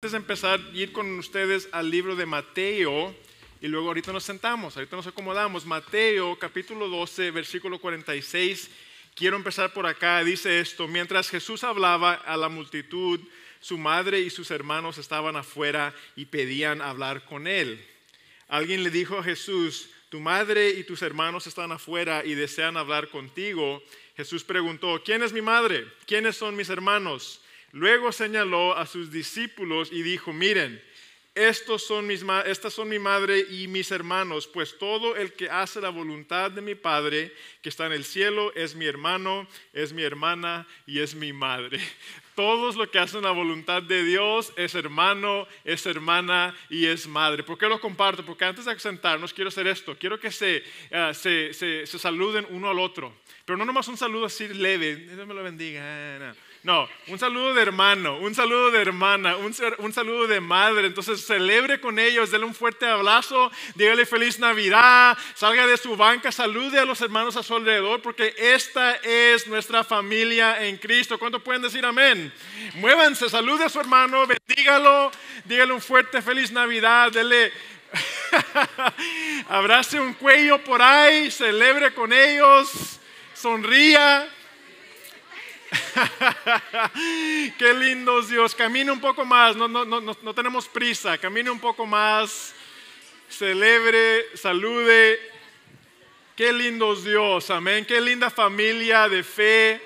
Antes de empezar, ir con ustedes al libro de Mateo y luego ahorita nos sentamos, ahorita nos acomodamos. Mateo capítulo 12, versículo 46. Quiero empezar por acá. Dice esto, mientras Jesús hablaba a la multitud, su madre y sus hermanos estaban afuera y pedían hablar con él. Alguien le dijo a Jesús, tu madre y tus hermanos están afuera y desean hablar contigo. Jesús preguntó, ¿quién es mi madre? ¿Quiénes son mis hermanos? Luego señaló a sus discípulos y dijo, miren, son estas son mi madre y mis hermanos, pues todo el que hace la voluntad de mi Padre que está en el cielo es mi hermano, es mi hermana y es mi madre. Todos los que hacen la voluntad de Dios es hermano, es hermana y es madre. ¿Por qué lo comparto? Porque antes de sentarnos quiero hacer esto. Quiero que se, ah, saluden uno al otro. Pero no nomás un saludo así leve, Dios me lo bendiga. Eh, no, un saludo de hermano, un saludo de hermana, un, saludo de madre. Entonces celebre con ellos, denle un fuerte abrazo, dígale feliz Navidad, salga de su banca, salude a los hermanos a su alrededor, porque esta es nuestra familia en Cristo. ¿Cuánto pueden decir amén? Muévanse, salude a su hermano, bendígalo, dígale un fuerte feliz Navidad, denle abrace un cuello por ahí, celebre con ellos, sonría. Qué lindos Dios. Camine un poco más. No, no, no, no tenemos prisa. Camine un poco más. Celebre, salude. Qué lindos Dios. Amén. Qué linda familia de fe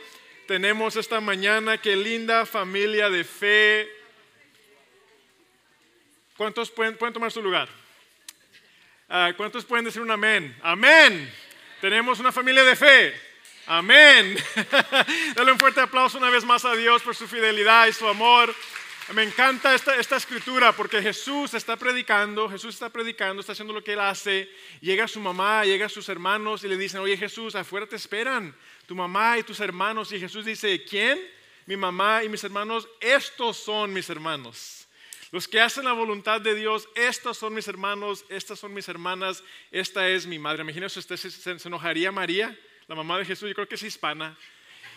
tenemos esta mañana. Qué linda familia de fe. ¿Cuántos pueden, tomar su lugar? Ah, ¿Cuántos pueden decir un amén? Amén. Tenemos una familia de fe. Amén. Dale un fuerte aplauso una vez más a Dios por su fidelidad y su amor. Me encanta esta, escritura porque Jesús está predicando, Jesús está predicando, está haciendo lo que él hace. Llega su mamá, llega sus hermanos y le dicen, oye Jesús, afuera te esperan tu mamá y tus hermanos. Y Jesús dice, ¿quién? Mi mamá y mis hermanos, estos son mis hermanos. Los que hacen la voluntad de Dios, estos son mis hermanos, estas son mis hermanas, esta es mi madre. Imagínense usted se, se enojaría María la mamá de Jesús, yo creo que es hispana.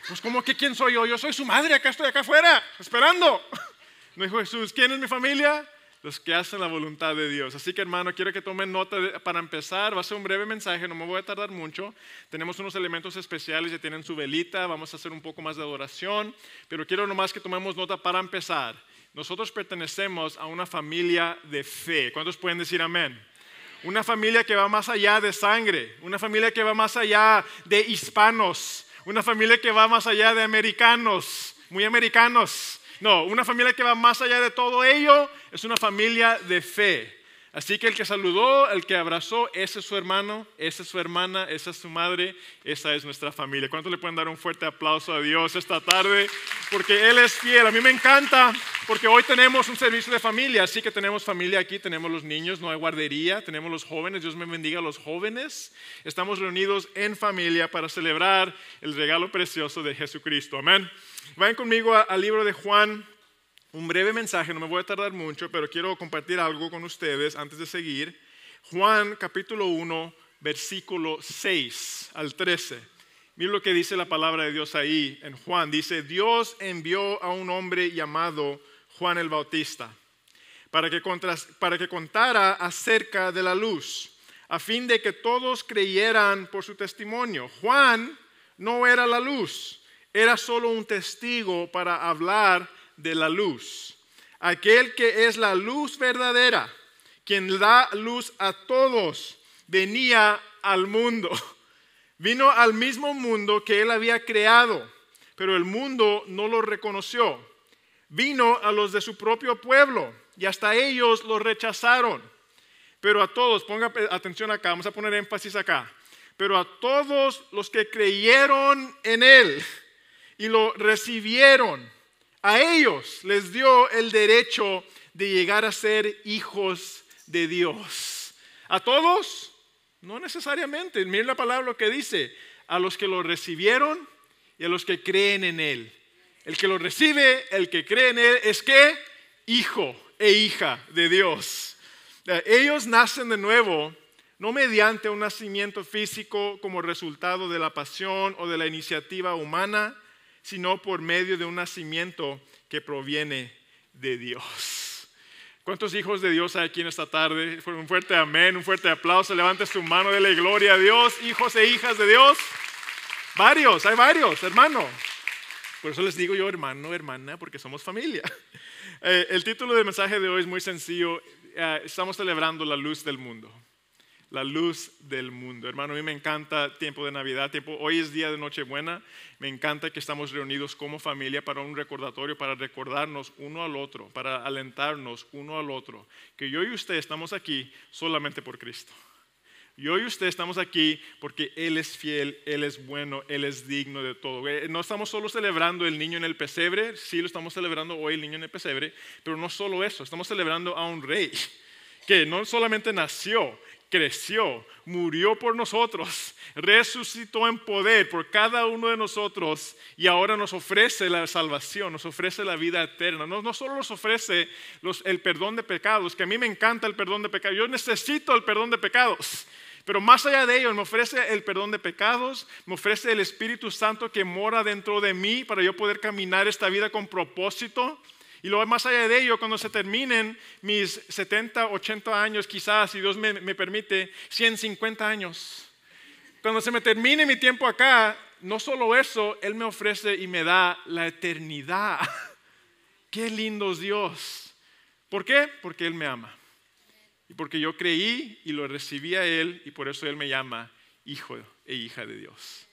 Pues como que quién soy yo, yo soy su madre, acá estoy acá afuera, esperando. Me dijo Jesús, ¿quién es mi familia? Los que hacen la voluntad de Dios. Así que hermano, quiero que tomen nota para empezar, va a ser un breve mensaje, no me voy a tardar mucho. Tenemos unos elementos especiales, ya tienen su velita, vamos a hacer un poco más de adoración, pero quiero nomás que tomemos nota para empezar. Nosotros pertenecemos a una familia de fe. ¿Cuántos pueden decir amén? Una familia que va más allá de sangre, una familia que va más allá de hispanos, una familia que va más allá de americanos, muy americanos. No, una familia que va más allá de todo ello es una familia de fe, Así que el que saludó, el que abrazó, ese es su hermano, esa es su hermana, esa es su madre, esa es nuestra familia. ¿Cuánto le pueden dar un fuerte aplauso a Dios esta tarde? Porque Él es fiel. A mí me encanta porque hoy tenemos un servicio de familia, así que tenemos familia aquí, tenemos los niños, no hay guardería, tenemos los jóvenes, Dios me bendiga a los jóvenes. Estamos reunidos en familia para celebrar el regalo precioso de Jesucristo. Amén. Vayan conmigo al libro de Juan un breve mensaje, no me voy a tardar mucho, pero quiero compartir algo con ustedes antes de seguir. Juan capítulo 1, versículo 6 al 13. Miren lo que dice la palabra de Dios ahí en Juan. Dice, Dios envió a un hombre llamado Juan el Bautista para que, para que contara acerca de la luz, a fin de que todos creyeran por su testimonio. Juan no era la luz, era solo un testigo para hablar de la luz. Aquel que es la luz verdadera, quien da luz a todos, venía al mundo. Vino al mismo mundo que él había creado, pero el mundo no lo reconoció. Vino a los de su propio pueblo y hasta ellos lo rechazaron. Pero a todos, ponga atención acá, vamos a poner énfasis acá. Pero a todos los que creyeron en él y lo recibieron, a ellos les dio el derecho de llegar a ser hijos de Dios. ¿A todos? No necesariamente. Miren la palabra lo que dice. A los que lo recibieron y a los que creen en Él. El que lo recibe, el que cree en Él, es que hijo e hija de Dios. Eh, ellos nacen de nuevo, no mediante un nacimiento físico como resultado de la pasión o de la iniciativa humana, sino por medio de un nacimiento que proviene de Dios. ¿Cuántos hijos de Dios hay aquí en esta tarde? Un fuerte amén, un fuerte aplauso. levante su mano, dele gloria a Dios, hijos e hijas de Dios. Varios, hay varios, hermano. Por eso les digo yo hermano, hermana, porque somos familia. Eh, el título del mensaje de hoy es muy sencillo. Eh, estamos celebrando la luz del mundo la luz del mundo. Hermano, a mí me encanta tiempo de Navidad, hoy es día de Nochebuena, me encanta que estamos reunidos como familia para un recordatorio, para recordarnos uno al otro, para alentarnos uno al otro, que yo y usted estamos aquí solamente por Cristo. Yo y usted estamos aquí porque Él es fiel, Él es bueno, Él es digno de todo. Eh, no estamos solo celebrando el niño en el pesebre, sí lo estamos celebrando hoy el niño en el pesebre, pero no solo eso, estamos celebrando a un rey que no solamente nació, creció, murió por nosotros, resucitó en poder por cada uno de nosotros y ahora nos ofrece la salvación, nos ofrece la vida eterna. No, solo nos ofrece el perdón de pecados, que a mí me encanta el perdón de pecados, yo necesito el perdón de pecados. Pero más allá de ello, me ofrece el perdón de pecados, me ofrece el Espíritu Santo que mora dentro de mí para yo poder caminar esta vida con propósito, y lo más allá de ello, cuando se terminen mis 70, 80 años, quizás, si Dios me, me permite, 150 años. Cuando se me termine mi tiempo acá, no solo eso, Él me ofrece y me da la eternidad. Qué lindo es Dios. ¿Por qué? Porque Él me ama. Y porque yo creí y lo recibí a Él y por eso Él me llama hijo e hija de Dios.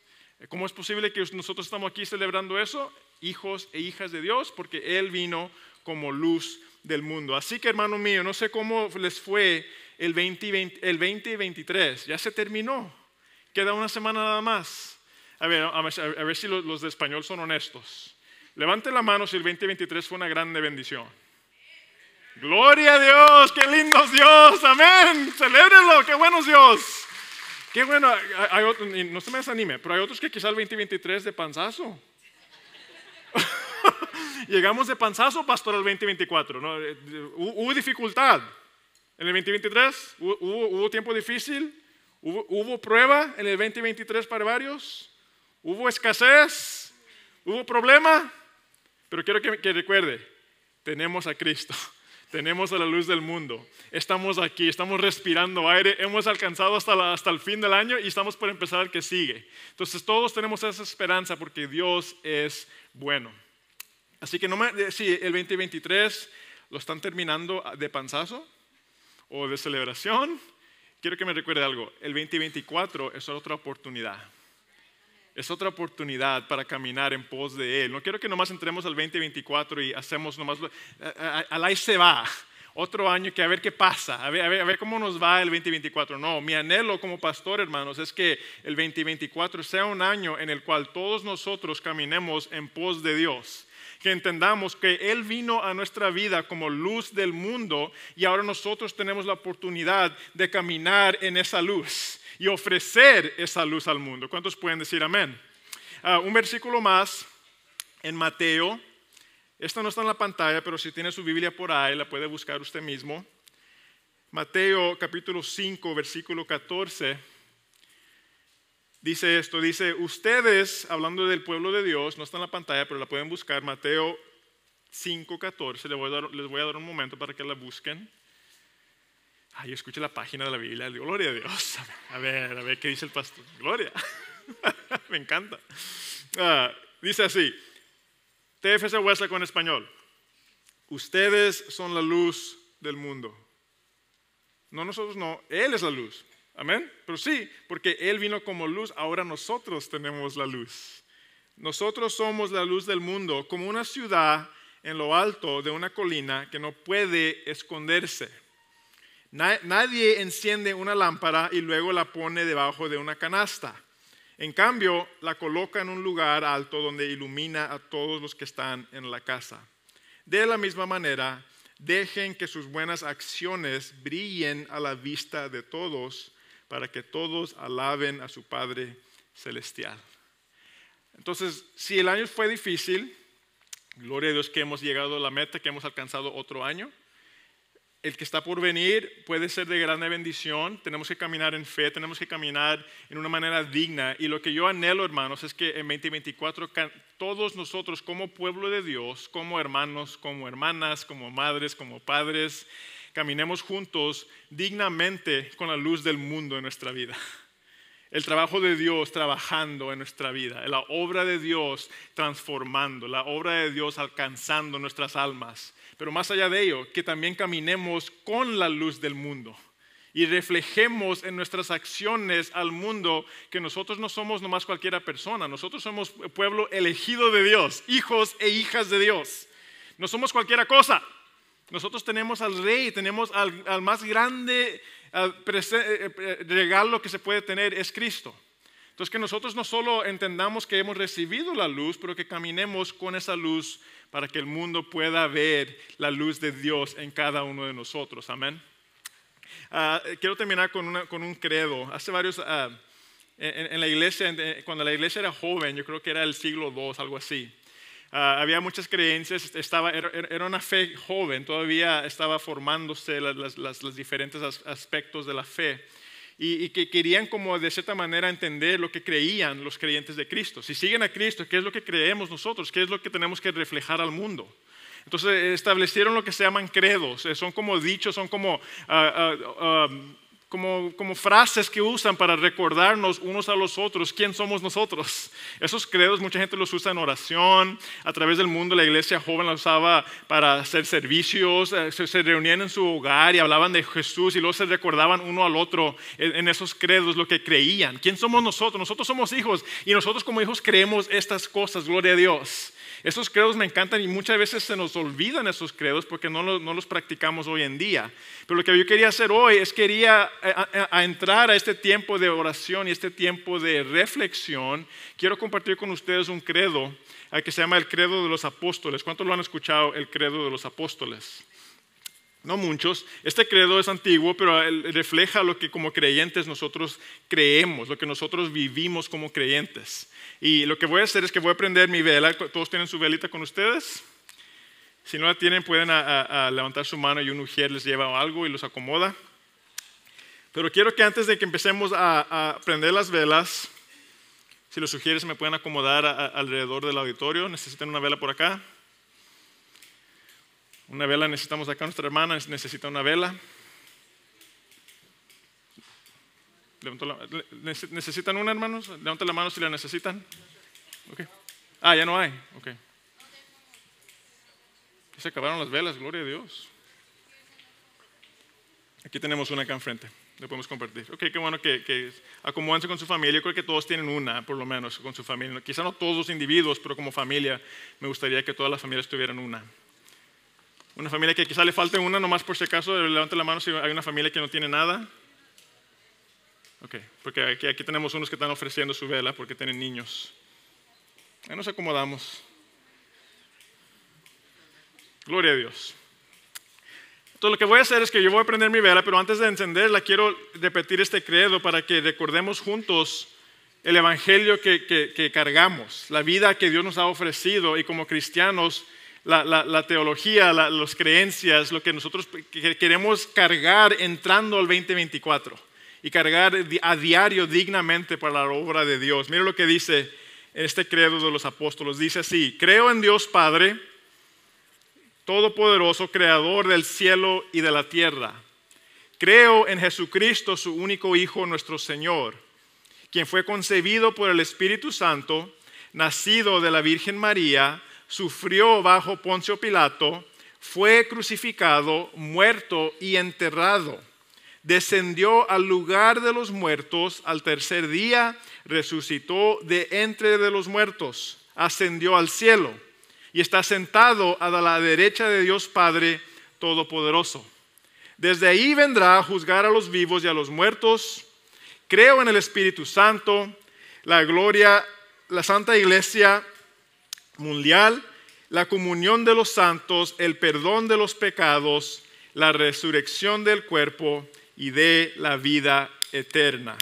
¿Cómo es posible que nosotros estamos aquí celebrando eso? hijos e hijas de Dios, porque Él vino como luz del mundo. Así que hermano mío, no sé cómo les fue el 20 y, 23, ya se terminó, queda una semana nada más. A ver, a ver, si los, de español son honestos. Levante la mano si el 20 y 23 fue una grande bendición. Gloria a Dios, qué lindo Dios, amén, celébrenlo, qué bueno Dios. Qué bueno, no se me desanime, pero hay otros que quizás el 2023 de panzazo. Llegamos de panzazo, pastor, al 2024. Eh, hubo dificultad. En el 2023 hubo, tiempo difícil, hubo, prueba en el 2023 para varios, hubo escasez, hubo problema, pero quiero que, recuerde, tenemos a Cristo, tenemos a la luz del mundo, estamos aquí, estamos respirando aire, hemos alcanzado hasta, hasta el fin del año y estamos por empezar el que sigue. Entonces todos tenemos esa esperanza porque Dios es bueno. Así que no me, eh, si el 2023 lo están terminando ah, de panzazo o de celebración, quiero que me recuerde algo. El 2024 es otra oportunidad. Es otra oportunidad para caminar en pos de Él. No quiero que nomás entremos al 2024 y hacemos nomás... al ahí se va. Otro año que a ver qué pasa, a ver, a ver cómo nos va el 2024. No, mi anhelo como pastor, hermanos, es que el 2024 sea un año en el cual todos nosotros caminemos en pos de Dios que entendamos que Él vino a nuestra vida como luz del mundo y ahora nosotros tenemos la oportunidad de caminar en esa luz y ofrecer esa luz al mundo. ¿Cuántos pueden decir amén? Ah, un versículo más en Mateo. Esto no está en la pantalla, pero si tiene su Biblia por ahí, la puede buscar usted mismo. Mateo capítulo 5, versículo 14 dice esto, dice, ustedes, hablando del pueblo de Dios, no está en la pantalla, pero la pueden buscar, Mateo 5.14, les, voy les voy a dar un momento para que la busquen. Ay, yo escuché la página de la Biblia, digo, gloria a Dios. A ver, a ver qué dice el pastor. Gloria. Me encanta. Ah, dice así, TFC Wesley con español. Ustedes son la luz del mundo. No, nosotros no, Él es la luz. Amén. Pero sí, porque Él vino como luz, ahora nosotros tenemos la luz. Nosotros somos la luz del mundo, como una ciudad en lo alto de una colina que no puede esconderse. Nadie enciende una lámpara y luego la pone debajo de una canasta. En cambio, la coloca en un lugar alto donde ilumina a todos los que están en la casa. De la misma manera, dejen que sus buenas acciones brillen a la vista de todos para que todos alaben a su Padre Celestial. Entonces, si el año fue difícil, gloria a Dios que hemos llegado a la meta, que hemos alcanzado otro año, el que está por venir puede ser de grande bendición. Tenemos que caminar en fe, tenemos que caminar en una manera digna. Y lo que yo anhelo, hermanos, es que en 2024 todos nosotros como pueblo de Dios, como hermanos, como hermanas, como madres, como padres, caminemos juntos dignamente con la luz del mundo en nuestra vida. El trabajo de Dios trabajando en nuestra vida, la obra de Dios transformando, la obra de Dios alcanzando nuestras almas. Pero más allá de ello, que también caminemos con la luz del mundo y reflejemos en nuestras acciones al mundo que nosotros no somos nomás cualquiera persona, nosotros somos pueblo elegido de Dios, hijos e hijas de Dios. No somos cualquiera cosa. Nosotros tenemos al rey, tenemos al, más grande eh, eh, regalo que se puede tener, es Cristo. Entonces que nosotros no solo entendamos que hemos recibido la luz, pero que caminemos con esa luz para que el mundo pueda ver la luz de Dios en cada uno de nosotros. Amén. Ah, quiero terminar con, un credo. Hace varios, ah, en, en, la iglesia, eh, cuando la iglesia era joven, yo creo que era el siglo II, algo así. Ah, había muchas creencias, estaba, era, una fe joven, todavía estaba formándose los las, las diferentes aspectos de la fe y, que querían como de cierta manera entender lo que creían los creyentes de Cristo. Si siguen a Cristo, ¿qué es lo que creemos nosotros? ¿Qué es lo que tenemos que reflejar al mundo? Entonces establecieron lo que se llaman credos, eh, son como dichos, son como ah, ah, como, frases que usan para recordarnos unos a los otros quién somos nosotros. Esos credos mucha gente los usa en oración, a través del mundo la iglesia joven la usaba para hacer servicios, eh, se, reunían en su hogar y hablaban de Jesús y luego se recordaban uno al otro en, esos credos lo que creían. ¿Quién somos nosotros? Nosotros somos hijos y nosotros como hijos creemos estas cosas, gloria a Dios. Esos credos me encantan y muchas veces se nos olvidan esos credos porque no los, practicamos hoy en día. Pero lo que yo quería hacer hoy es quería eh, eh, entrar a este tiempo de oración y este tiempo de reflexión. Quiero compartir con ustedes un credo eh, que se llama el credo de los apóstoles. ¿Cuántos lo han escuchado el credo de los apóstoles? No muchos. Este credo es antiguo, pero refleja lo que como creyentes nosotros creemos, lo que nosotros vivimos como creyentes. Y lo que voy a hacer es que voy a prender mi vela. ¿Todos tienen su velita con ustedes? Si no la tienen, pueden levantar su mano y un ujier les lleva algo y los acomoda. Pero quiero que antes de que empecemos a, prender las velas, si los sugieres me pueden acomodar alrededor del auditorio. Necesitan una vela por acá. Una vela necesitamos acá, nuestra hermana necesita una vela. ¿Necesitan una, hermanos? Levanten la mano si la necesitan. Okay. Ah, ya no hay. Okay. Se acabaron las velas, gloria a Dios. Aquí tenemos una acá enfrente, le podemos compartir. Ok, qué bueno que, que con su familia. Yo creo que todos tienen una, por lo menos, con su familia. Quizá no todos los individuos, pero como familia, me gustaría que todas las familias tuvieran una. Una familia que quizá le falte una, nomás por si acaso, levante la mano si hay una familia que no tiene nada. Ok, porque aquí, tenemos unos que están ofreciendo su vela porque tienen niños. Ahí nos acomodamos. Gloria a Dios. Entonces lo que voy a hacer es que yo voy a prender mi vela, pero antes de encenderla quiero repetir este credo para que recordemos juntos el evangelio que, cargamos, la vida que Dios nos ha ofrecido y como cristianos, la, la teología, las creencias, lo que nosotros queremos cargar entrando al 2024 y cargar a diario dignamente para la obra de Dios. Mira lo que dice este credo de los apóstoles. Dice así, creo en Dios Padre, Todopoderoso, Creador del cielo y de la tierra. Creo en Jesucristo, su único Hijo, nuestro Señor, quien fue concebido por el Espíritu Santo, nacido de la Virgen María, sufrió bajo Poncio Pilato, fue crucificado, muerto y enterrado descendió al lugar de los muertos, al tercer día resucitó de entre de los muertos, ascendió al cielo y está sentado a la derecha de Dios Padre Todopoderoso. Desde ahí vendrá a juzgar a los vivos y a los muertos. Creo en el Espíritu Santo, la gloria, la Santa Iglesia Mundial, la comunión de los santos, el perdón de los pecados, la resurrección del cuerpo y de la vida eterna.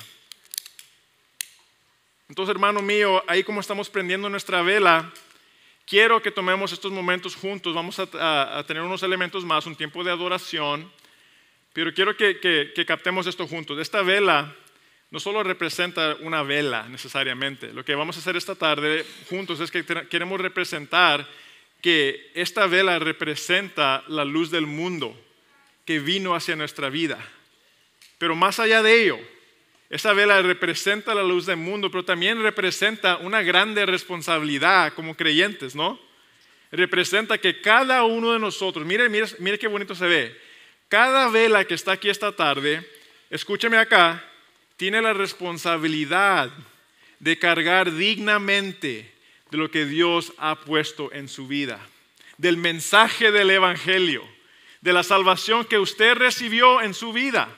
Entonces, hermano mío, ahí como estamos prendiendo nuestra vela, quiero que tomemos estos momentos juntos. Vamos a, tener unos elementos más, un tiempo de adoración, pero quiero que captemos esto juntos. Esta vela no solo representa una vela necesariamente. Lo que vamos a hacer esta tarde juntos es que queremos representar que esta vela representa la luz del mundo que vino hacia nuestra vida. Pero más allá de ello, esa vela representa la luz del mundo, pero también representa una grande responsabilidad como creyentes, ¿no? Representa que cada uno de nosotros, mire, mire, mire qué bonito se ve, cada vela que está aquí esta tarde, escúcheme acá, tiene la responsabilidad de cargar dignamente de lo que Dios ha puesto en su vida, del mensaje del Evangelio, de la salvación que usted recibió en su vida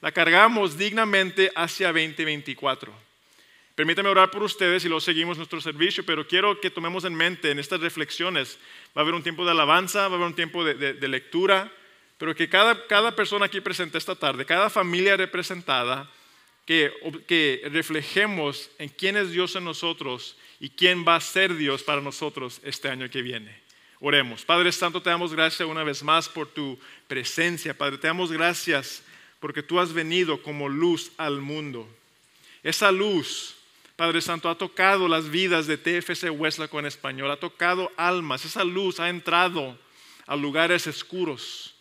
la cargamos dignamente hacia 2024. Permítame orar por ustedes y luego seguimos nuestro servicio, pero quiero que tomemos en mente en estas reflexiones, va a haber un tiempo de alabanza, va a haber un tiempo de, lectura, pero que cada, persona aquí presente esta tarde, cada familia representada, que, que reflejemos en quién es Dios en nosotros y quién va a ser Dios para nosotros este año que viene. Oremos. Padre Santo, te damos gracias una vez más por tu presencia. Padre, te damos gracias porque tú has venido como luz al mundo. Esa luz, Padre Santo, ha tocado las vidas de TFC Hueslaco en español, ha tocado almas, esa luz ha entrado a lugares oscuros,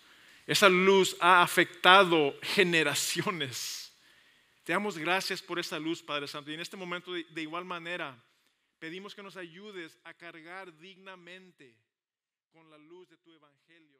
esa luz ha afectado generaciones. Te damos gracias por esa luz, Padre Santo, y en este momento de igual manera pedimos que nos ayudes a cargar dignamente con la luz de tu Evangelio.